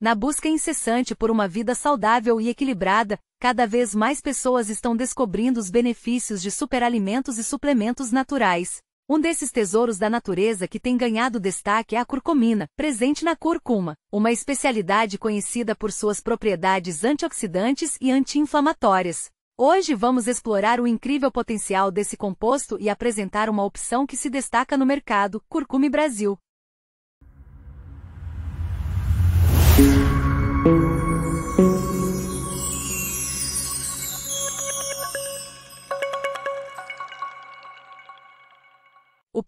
Na busca incessante por uma vida saudável e equilibrada, cada vez mais pessoas estão descobrindo os benefícios de superalimentos e suplementos naturais. Um desses tesouros da natureza que tem ganhado destaque é a curcumina, presente na curcuma, uma especialidade conhecida por suas propriedades antioxidantes e anti-inflamatórias. Hoje vamos explorar o incrível potencial desse composto e apresentar uma opção que se destaca no mercado, Curcume Brasil.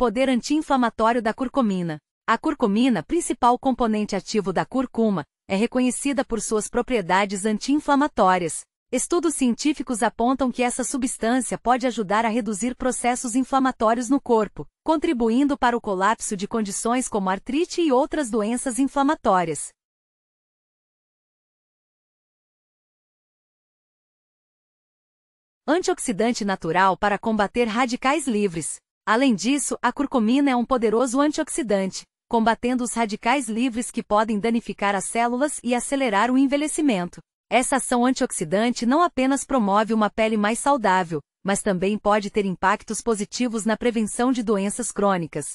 poder anti-inflamatório da curcumina. A curcumina, principal componente ativo da curcuma, é reconhecida por suas propriedades anti-inflamatórias. Estudos científicos apontam que essa substância pode ajudar a reduzir processos inflamatórios no corpo, contribuindo para o colapso de condições como artrite e outras doenças inflamatórias. Antioxidante natural para combater radicais livres. Além disso, a curcumina é um poderoso antioxidante, combatendo os radicais livres que podem danificar as células e acelerar o envelhecimento. Essa ação antioxidante não apenas promove uma pele mais saudável, mas também pode ter impactos positivos na prevenção de doenças crônicas.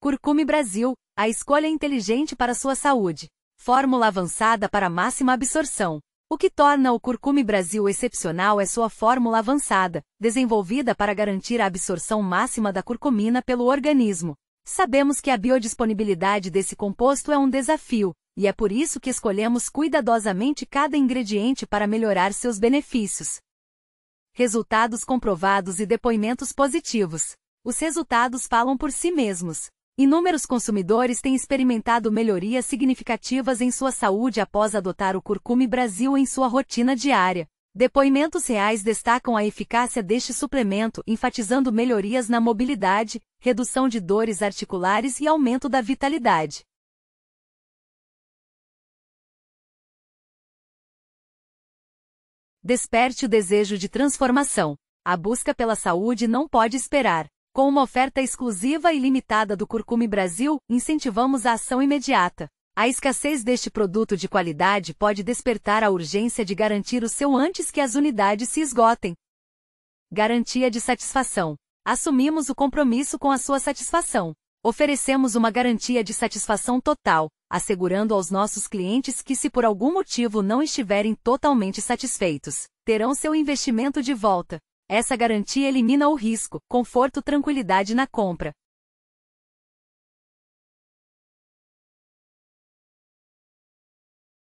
Curcume Brasil, a escolha inteligente para sua saúde. Fórmula avançada para máxima absorção. O que torna o curcume Brasil excepcional é sua fórmula avançada, desenvolvida para garantir a absorção máxima da curcumina pelo organismo. Sabemos que a biodisponibilidade desse composto é um desafio, e é por isso que escolhemos cuidadosamente cada ingrediente para melhorar seus benefícios. Resultados comprovados e depoimentos positivos. Os resultados falam por si mesmos. Inúmeros consumidores têm experimentado melhorias significativas em sua saúde após adotar o curcume Brasil em sua rotina diária. Depoimentos reais destacam a eficácia deste suplemento, enfatizando melhorias na mobilidade, redução de dores articulares e aumento da vitalidade. Desperte o desejo de transformação. A busca pela saúde não pode esperar. Com uma oferta exclusiva e limitada do Curcume Brasil, incentivamos a ação imediata. A escassez deste produto de qualidade pode despertar a urgência de garantir o seu antes que as unidades se esgotem. Garantia de satisfação. Assumimos o compromisso com a sua satisfação. Oferecemos uma garantia de satisfação total, assegurando aos nossos clientes que, se por algum motivo não estiverem totalmente satisfeitos, terão seu investimento de volta. Essa garantia elimina o risco, conforto, tranquilidade na compra.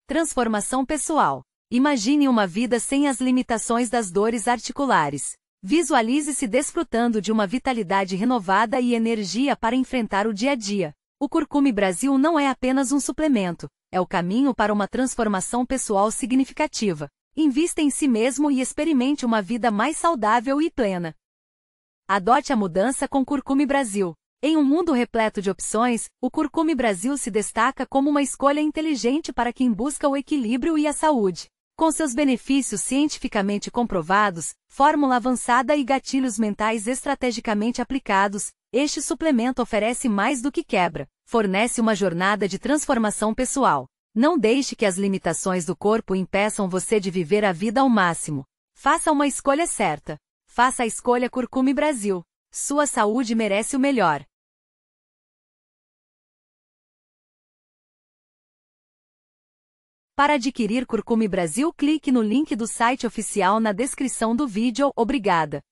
Transformação pessoal. Imagine uma vida sem as limitações das dores articulares. Visualize-se desfrutando de uma vitalidade renovada e energia para enfrentar o dia a dia. O Curcume Brasil não é apenas um suplemento, é o caminho para uma transformação pessoal significativa. Invista em si mesmo e experimente uma vida mais saudável e plena. Adote a mudança com Curcume Brasil. Em um mundo repleto de opções, o Curcume Brasil se destaca como uma escolha inteligente para quem busca o equilíbrio e a saúde. Com seus benefícios cientificamente comprovados, fórmula avançada e gatilhos mentais estrategicamente aplicados, este suplemento oferece mais do que quebra, fornece uma jornada de transformação pessoal. Não deixe que as limitações do corpo impeçam você de viver a vida ao máximo. Faça uma escolha certa. Faça a escolha Curcume Brasil. Sua saúde merece o melhor. Para adquirir Curcume Brasil, clique no link do site oficial na descrição do vídeo. Obrigada.